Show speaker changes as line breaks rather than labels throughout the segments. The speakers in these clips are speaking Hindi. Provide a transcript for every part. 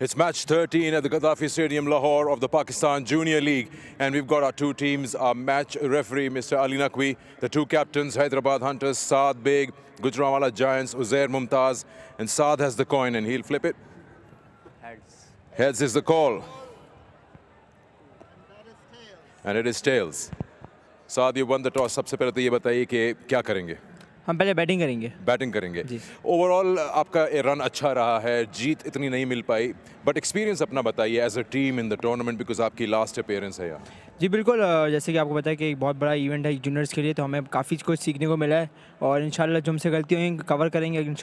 It's match 13 at the Gaddafi Stadium, Lahore of the Pakistan Junior League. And we've got our two teams, our match referee, Mr. Ali Naqvi, the two captains, Hyderabad Hunters, Saad Beg, Gujranwala Giants, Uzair Mumtaz. And Saad has the coin and he'll flip it. Heads. Heads is the call. And it is tails. Saad, you won the toss. सबसे पहले तो ये बताइए कि क्या करेंगे हम पहले बैटिंग करेंगे बैटिंग करेंगे ओवरऑल आपका रन अच्छा रहा है जीत इतनी नहीं मिल पाई बट एक्सपीरियंस अपना बताइए as a team in the tournament because आपकी लास्ट अपेयरेंस है यहाँ
जी बिल्कुल जैसे कि आपको पता है कि एक बहुत बड़ा इवेंट है जूनियर्स के लिए तो हमें काफ़ी कुछ सीखने को मिला है और इन जो हमसे गलती हुई कवर करेंगे इन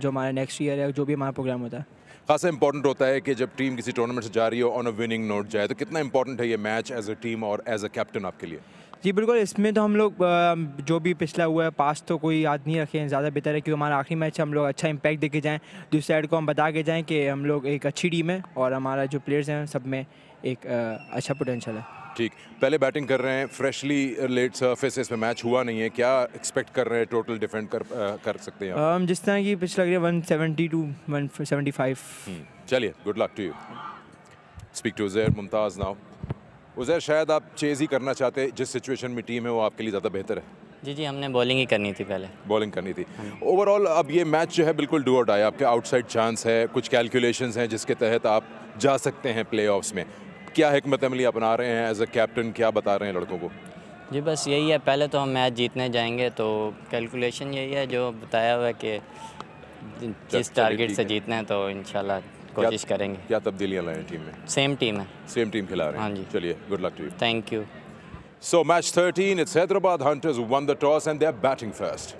जो हमारा नेक्स्ट ईयर है जो भी हमारा प्रोग्राम होता है
खासा इंपॉर्टेंट होता है कि जब टीम किसी टूर्नामेंट से जा रही हो ऑन अ विनिंग नोट जाए तो कितना इंपॉर्टेंट है ये मैच एज अ टीम और एज अ कैप्टन आपके लिए
जी बिल्कुल इसमें तो हम लोग जो भी पिछला हुआ है पास तो कोई याद नहीं रखे ज़्यादा बेहतर है क्योंकि हमारा आखिरी मैच हम लोग अच्छा इम्पैक्ट देके जाएँ दूसरी साइड को हम बता के जाएँ कि हम लोग एक अच्छी टीम है और हमारा जो प्लेयर्स हैं सब में एक अच्छा पोटेंशल है
ठीक पहले बैटिंग कर रहे हैं फ्रेशली लेट सर्फेस इसमें मैच हुआ नहीं है क्या एक्सपेक्ट कर रहे हैं टोटल डिफेंड कर कर सकते हैं
हम जिस तरह की पिछला गया one seventy two one seventy five
चलिए good luck to you speak to जेर मुमताज़ नाउ उजैर शायद आप चेज ही करना चाहते जिस सिचुएशन में टीम है वो आपके लिए ज़्यादा बेहतर है
जी जी हमने बॉलिंग ही करनी थी पहले
बॉलिंग करनी थी ओवरऑल हाँ अब ये मैच जो है बिल्कुल डू आउट आया आपके आउटसाइड चांस है कुछ कैलकुलेशन हैं जिसके तहत आप जा सकते हैं प्ले में क्या हमत अमली अपना रहे हैं एज अ कैप्टन क्या
बता रहे हैं लड़कों को जी बस यही है पहले तो हम मैच जीतने जाएंगे तो कैलकुलेशन यही है जो बताया हुआ है कि जिस टारगेट से जीतना है तो इन कोशिश करेंगे क्या तब्दीलियाँ लाएँ टीम में सेम टीम है सेम टीम खिला रहे हैं हाँ जी चलिए good luck to you thank you
So match 13, it's Hyderabad Hunters who won the toss and they're batting first.